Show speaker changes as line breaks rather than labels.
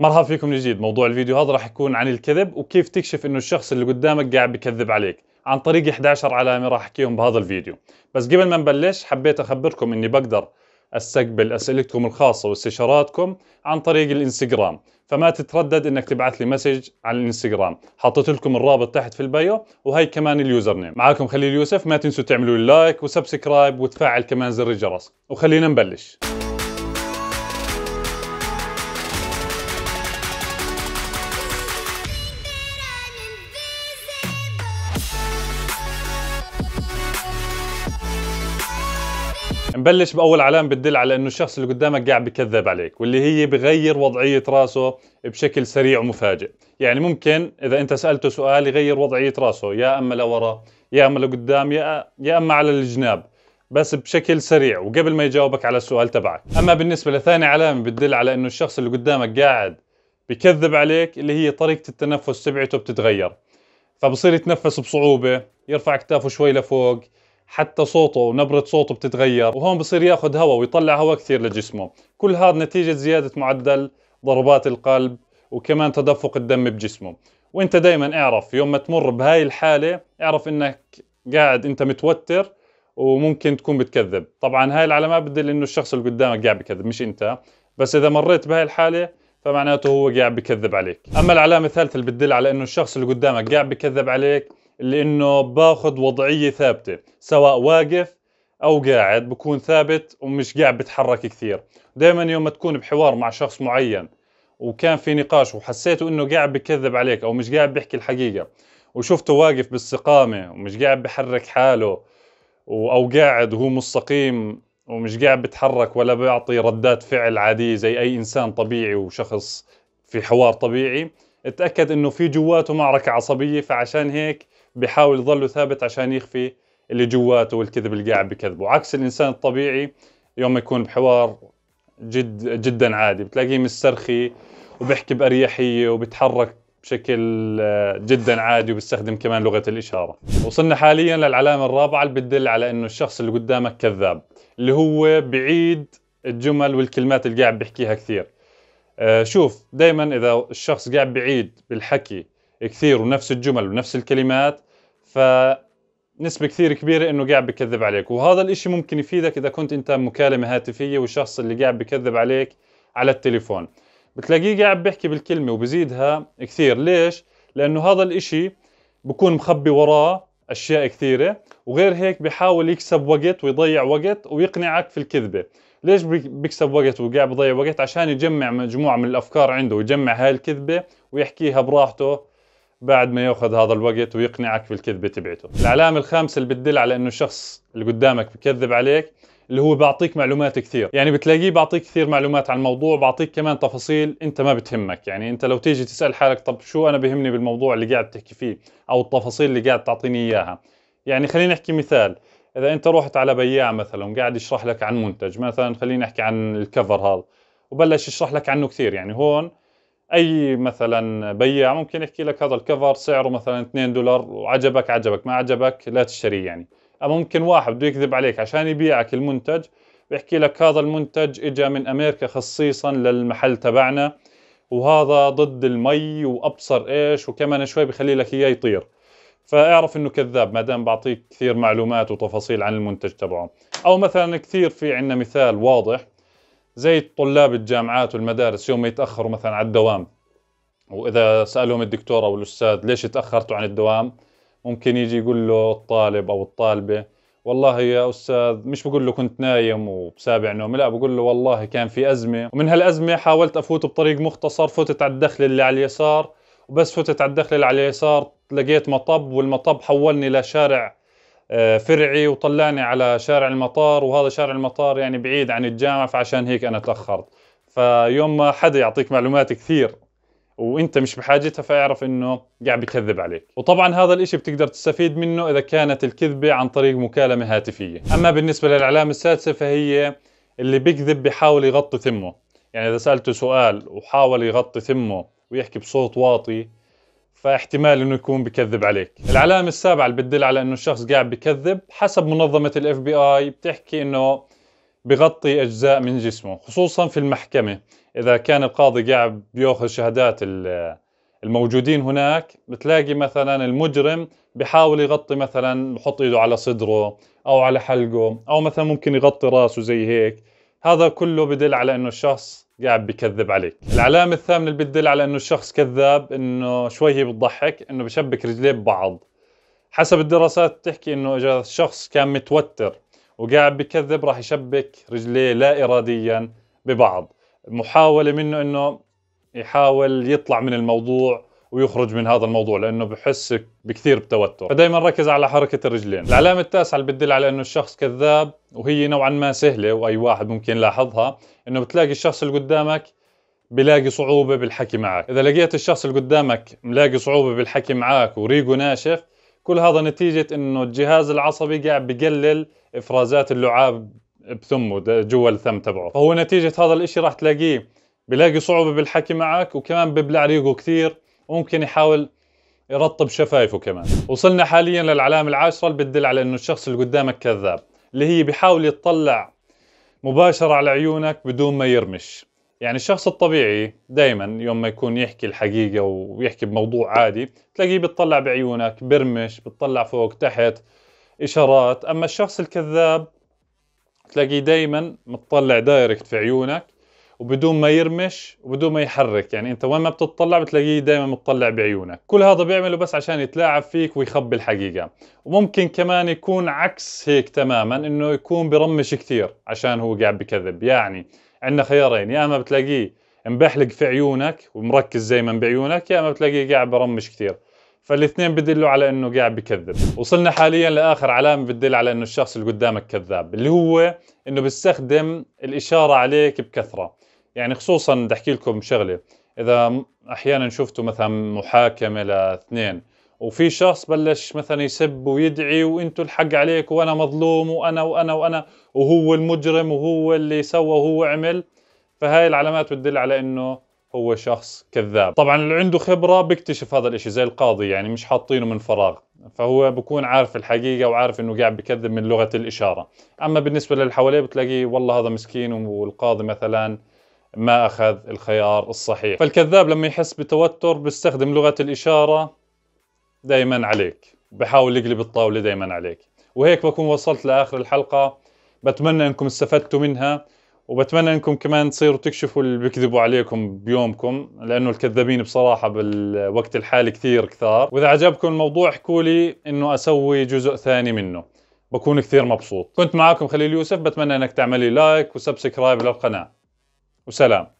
مرحبا فيكم جديد موضوع الفيديو هذا راح يكون عن الكذب وكيف تكشف انه الشخص اللي قدامك قاعد بكذب عليك عن طريق 11 علامه راح احكيهم بهذا الفيديو بس قبل ما نبلش حبيت اخبركم اني بقدر استقبل اسئلتكم الخاصه واستشاراتكم عن طريق الانستغرام فما تتردد انك تبعث لي مسج على الانستغرام حطيت لكم الرابط تحت في البايو وهي كمان اليوزر نيم معكم خليل يوسف ما تنسوا تعملوا لايك وسبسكرايب وتفعل كمان زر الجرس وخلينا نبلش نبلش باول علامه بتدل على انه الشخص اللي قدامك قاعد بكذب عليك واللي هي بغير وضعيه راسه بشكل سريع ومفاجئ يعني ممكن اذا انت سالته سؤال يغير وضعيه راسه يا اما لورا يا اما لقدام يا يا اما على الجناب بس بشكل سريع وقبل ما يجاوبك على السؤال تبعك اما بالنسبه لثاني علامه بتدل على انه الشخص اللي قدامك قاعد بكذب عليك اللي هي طريقه التنفس تبعته بتتغير فبصير يتنفس بصعوبه يرفع كتافه شوي لفوق حتى صوته ونبرة صوته بتتغير وهون بصير ياخذ هواء ويطلع هواء كثير لجسمه كل هذا نتيجة زيادة معدل ضربات القلب وكمان تدفق الدم بجسمه وانت دايما اعرف يوم ما تمر بهاي الحالة اعرف انك قاعد انت متوتر وممكن تكون بتكذب طبعا هاي العلامات بدل انه الشخص اللي قدامك قاعد بكذب مش انت بس اذا مريت بهاي الحالة فمعناته هو قاعد بكذب عليك اما العلامة الثالثة اللي بتدل على انه الشخص اللي قدامك قاعد بكذب عليك لانه باخذ وضعيه ثابته سواء واقف او قاعد بكون ثابت ومش قاعد بتحرك كثير دائما يوم ما تكون بحوار مع شخص معين وكان في نقاش وحسيته انه قاعد بكذب عليك او مش قاعد بيحكي الحقيقه وشفته واقف باستقامه ومش قاعد بحرك حاله او قاعد وهو مستقيم ومش قاعد بتحرك ولا بيعطي ردات فعل عاديه زي اي انسان طبيعي وشخص في حوار طبيعي اتاكد انه في جواته معركه عصبيه فعشان هيك بحاول يضله ثابت عشان يخفي اللي جواته والكذب اللي قاعد بكذبه عكس الانسان الطبيعي يوم يكون بحوار جد جدا عادي بتلاقيه مسترخي وبيحكي باريحيه وبيتحرك بشكل آه، جدا عادي وبيستخدم كمان لغه الاشاره وصلنا حاليا للعلامه الرابعه اللي بتدل على انه الشخص اللي قدامك كذاب اللي هو بعيد الجمل والكلمات اللي قاعد بيحكيها كثير آه، شوف دائما اذا الشخص قاعد بعيد بالحكي كثير ونفس الجمل ونفس الكلمات فنسبة كثير كبيرة انه قاعد بكذب عليك وهذا الاشي ممكن يفيدك اذا كنت انت مكالمة هاتفية والشخص اللي قاعد بكذب عليك على التليفون بتلاقيه قاعد بيحكي بالكلمة وبزيدها كثير ليش؟ لانه هذا الاشي بكون مخبي وراه اشياء كثيره وغير هيك بحاول يكسب وقت ويضيع وقت ويقنعك في الكذبه ليش بيكسب وقت وقاعد بضيع وقت عشان يجمع مجموعه من الافكار عنده ويجمع هاي الكذبه ويحكيها براحته بعد ما ياخذ هذا الوقت ويقنعك بالكذبه تبعته العلامه الخامسه اللي بتدل على انه الشخص اللي قدامك بكذب عليك اللي هو بيعطيك معلومات كثير يعني بتلاقيه بيعطيك كثير معلومات عن الموضوع بيعطيك كمان تفاصيل انت ما بتهمك يعني انت لو تيجي تسال حالك طب شو انا بهمني بالموضوع اللي قاعد تحكي فيه او التفاصيل اللي قاعد تعطيني اياها يعني خلينا نحكي مثال اذا انت رحت على بياع مثلا قاعد يشرح لك عن منتج مثلا خلينا نحكي عن الكفر هذا وبلش يشرح لك عنه كثير يعني هون اي مثلا بياع ممكن يحكي لك هذا الكفر سعره مثلا 2 دولار وعجبك عجبك ما عجبك لا تشتريه يعني او ممكن واحد بده يكذب عليك عشان يبيعك المنتج بيحكي لك هذا المنتج اجى من امريكا خصيصا للمحل تبعنا وهذا ضد المي وابصر ايش وكمان شوي بخلي لك اياه يطير فاعرف انه كذاب ما دام بعطيك كثير معلومات وتفاصيل عن المنتج تبعه او مثلا كثير في عندنا مثال واضح زي طلاب الجامعات والمدارس يوم يتاخروا مثلا على الدوام واذا سالهم الدكتور او الاستاذ ليش تاخرتوا عن الدوام ممكن يجي يقول له الطالب او الطالبه والله يا استاذ مش بقول له كنت نايم وسابع نوم لا بقول له والله كان في ازمه ومن هالازمه حاولت افوت بطريق مختصر فتت على الدخل اللي على اليسار وبس فتت على الدخل اللي على اليسار لقيت مطب والمطب حولني لشارع آه، فرعي وطلعني على شارع المطار وهذا شارع المطار يعني بعيد عن الجامعة فعشان هيك أنا تأخرت فيوم ما حدا يعطيك معلومات كثير وانت مش بحاجتها فاعرف انه قاعد بكذب عليك وطبعا هذا الاشي بتقدر تستفيد منه اذا كانت الكذبة عن طريق مكالمة هاتفية اما بالنسبة للعلامة السادسة فهي اللي بيكذب بحاول يغطي ثمه يعني اذا سألته سؤال وحاول يغطي ثمه ويحكي بصوت واطي فاحتمال انه يكون بكذب عليك العلامه السابعه اللي بتدل على انه الشخص قاعد بكذب حسب منظمه الاف بي اي بتحكي انه بغطي اجزاء من جسمه خصوصا في المحكمه اذا كان القاضي قاعد بياخذ شهادات الموجودين هناك بتلاقي مثلا المجرم بحاول يغطي مثلا بحط ايده على صدره او على حلقه او مثلا ممكن يغطي راسه زي هيك هذا كله بدل على انه الشخص قاعد بكذب عليك العلامة الثامنة اللي بتدل على انه الشخص كذاب انه شوي هي بتضحك انه بشبك رجليه ببعض حسب الدراسات بتحكي انه اذا الشخص كان متوتر وقاعد بكذب راح يشبك رجليه لا اراديا ببعض محاولة منه انه يحاول يطلع من الموضوع ويخرج من هذا الموضوع لانه بحسك بكثير بتوتر فدائما ركز على حركه الرجلين العلامه التاسعه اللي بتدل على انه الشخص كذاب وهي نوعا ما سهله واي واحد ممكن يلاحظها انه بتلاقي الشخص اللي قدامك بلاقي صعوبه بالحكي معك اذا لقيت الشخص اللي قدامك ملاقي صعوبه بالحكي معك وريقه ناشف كل هذا نتيجه انه الجهاز العصبي قاعد بقلل افرازات اللعاب بثمه جوا الثم تبعه فهو نتيجه هذا الاشي راح تلاقيه بلاقي صعوبه بالحكي معك وكمان ببلع ريقه كثير وممكن يحاول يرطب شفايفه كمان وصلنا حاليا للعلامة العاشرة اللي بتدل على انه الشخص اللي قدامك كذاب اللي هي بيحاول يتطلع مباشرة على عيونك بدون ما يرمش يعني الشخص الطبيعي دائما يوم ما يكون يحكي الحقيقة ويحكي بموضوع عادي تلاقيه بيطلع بعيونك برمش بتطلع فوق تحت إشارات أما الشخص الكذاب تلاقيه دائما متطلع دايركت في عيونك وبدون ما يرمش وبدون ما يحرك يعني انت وين ما بتطلع بتلاقيه دائما متطلع بعيونك كل هذا بيعمله بس عشان يتلاعب فيك ويخبي الحقيقه وممكن كمان يكون عكس هيك تماما انه يكون برمش كثير عشان هو قاعد بكذب يعني عندنا خيارين يا اما بتلاقيه مبحلق في عيونك ومركز دائما بعيونك يا اما بتلاقيه قاعد برمش كثير فالاثنين بدلوا على انه قاعد بكذب وصلنا حاليا لاخر علامه بتدل على انه الشخص اللي قدامك كذاب اللي هو انه بيستخدم الاشاره عليك بكثره يعني خصوصا بدي احكي لكم شغله اذا احيانا شفتوا مثلا محاكمه لاثنين وفي شخص بلش مثلا يسب ويدعي وانتم الحق عليك وانا مظلوم وانا وانا وانا وهو المجرم وهو اللي سوى وهو عمل فهاي العلامات بتدل على انه هو شخص كذاب طبعا اللي عنده خبره بيكتشف هذا الاشي زي القاضي يعني مش حاطينه من فراغ فهو بكون عارف الحقيقه وعارف انه قاعد بكذب من لغه الاشاره اما بالنسبه للي حواليه بتلاقيه والله هذا مسكين والقاضي مثلا ما أخذ الخيار الصحيح فالكذاب لما يحس بتوتر بيستخدم لغة الإشارة دايما عليك بحاول يقلب الطاولة دايما عليك وهيك بكون وصلت لآخر الحلقة بتمنى أنكم استفدتوا منها وبتمنى انكم كمان تصيروا تكشفوا اللي بيكذبوا عليكم بيومكم لانه الكذابين بصراحه بالوقت الحالي كثير كثار واذا عجبكم الموضوع احكوا لي انه اسوي جزء ثاني منه بكون كثير مبسوط كنت معاكم خليل يوسف بتمنى انك تعملي لايك وسبسكرايب للقناه وسلام